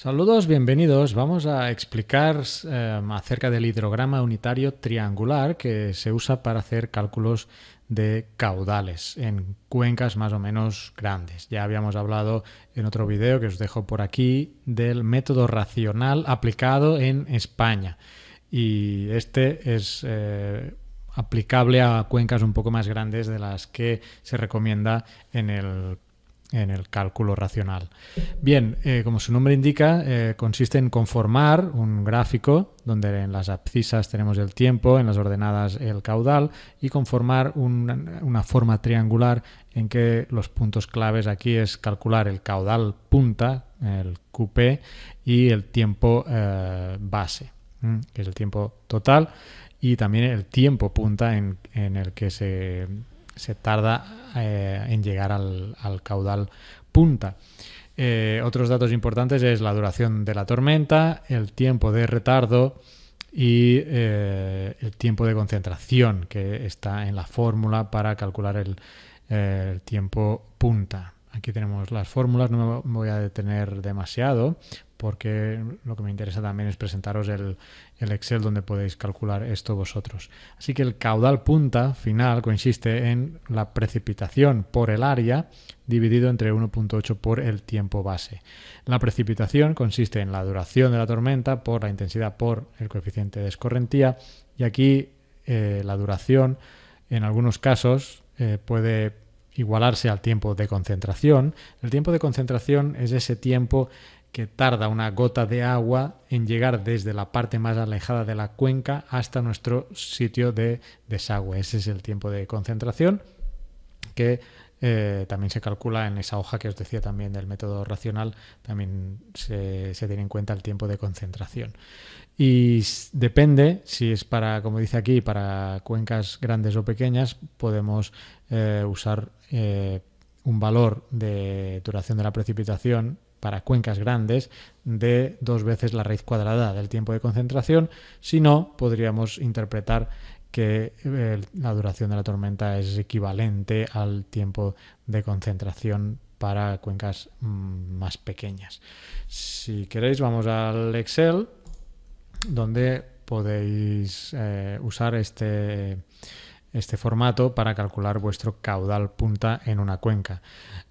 Saludos, bienvenidos. Vamos a explicar eh, acerca del hidrograma unitario triangular que se usa para hacer cálculos de caudales en cuencas más o menos grandes. Ya habíamos hablado en otro video que os dejo por aquí del método racional aplicado en España. Y este es eh, aplicable a cuencas un poco más grandes de las que se recomienda en el en el cálculo racional. Bien, eh, como su nombre indica, eh, consiste en conformar un gráfico donde en las abscisas tenemos el tiempo, en las ordenadas el caudal y conformar una forma triangular en que los puntos claves aquí es calcular el caudal punta, el QP, y el tiempo eh, base, que es el tiempo total, y también el tiempo punta en el que se se tarda eh, en llegar al, caudal punta. Eh, otros datos importantes es la duración de la tormenta, el tiempo de retardo y eh, el tiempo de concentración que está en la fórmula para calcular el, el tiempo punta. Aquí tenemos las fórmulas, no me voy a detener demasiado porque lo que me interesa también es presentaros el, Excel donde podéis calcular esto vosotros. Así que el caudal punta final consiste en la precipitación por el área dividido entre 1.8 por el tiempo base. La precipitación consiste en la duración de la tormenta por la intensidad por el coeficiente de escorrentía y aquí eh, la duración en algunos casos eh, puede igualarse al tiempo de concentración. El tiempo de concentración es ese tiempo que tarda una gota de agua en llegar desde la parte más alejada de la cuenca hasta nuestro sitio de desagüe. Ese es el tiempo de concentración que eh, también se calcula en esa hoja que os decía también del método racional, también se, tiene en cuenta el tiempo de concentración. Y depende, si es para, como dice aquí, para cuencas grandes o pequeñas, podemos eh, usar eh, un valor de duración de la precipitación para cuencas grandes de dos veces la raíz cuadrada del tiempo de concentración, si no, podríamos interpretar que eh, la duración de la tormenta es equivalente al tiempo de concentración para cuencas mm, más pequeñas. Si queréis, vamos al Excel, donde podéis eh, usar este este formato para calcular vuestro caudal punta en una cuenca.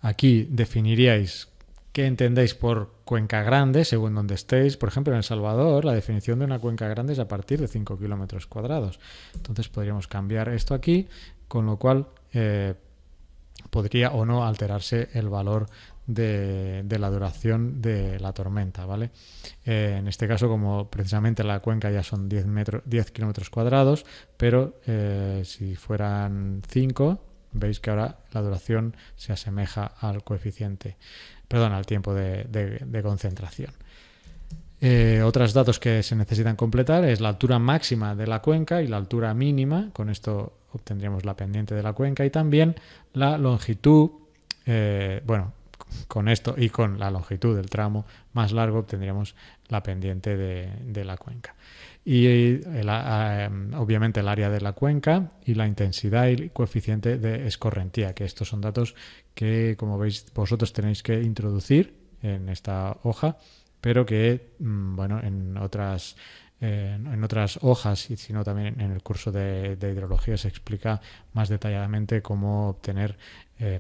Aquí definiríais ¿Qué entendéis por cuenca grande según donde estéis? Por ejemplo, en El Salvador, la definición de una cuenca grande es a partir de 5 kilómetros cuadrados. Entonces podríamos cambiar esto aquí, con lo cual eh, podría o no alterarse el valor de, la duración de la tormenta, ¿vale? Eh, en este caso, como precisamente la cuenca ya son 10, 10 kilómetros cuadrados, pero eh, si fueran 5, veis que ahora la duración se asemeja al coeficiente perdón, al tiempo de, concentración. Eh, otros datos que se necesitan completar es la altura máxima de la cuenca y la altura mínima, con esto obtendríamos la pendiente de la cuenca y también la longitud, eh, bueno, con esto y con la longitud del tramo más largo obtendríamos la pendiente de, la cuenca. Y eh, ah, eh, obviamente el área de la cuenca y la intensidad y el coeficiente de escorrentía, que estos son datos que, como veis, vosotros tenéis que introducir en esta hoja, pero que, mm, bueno, en otras en otras hojas y sino también en el curso de, hidrología se explica más detalladamente cómo obtener eh,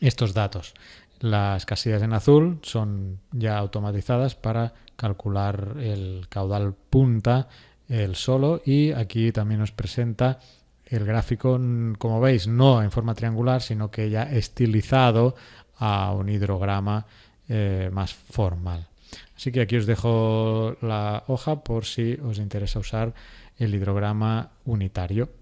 estos datos. Las casillas en azul son ya automatizadas para calcular el caudal punta, el solo, y aquí también nos presenta el gráfico, como veis, no en forma triangular, sino que ya estilizado a un hidrograma eh, más formal. Así que aquí os dejo la hoja por si os interesa usar el hidrograma unitario.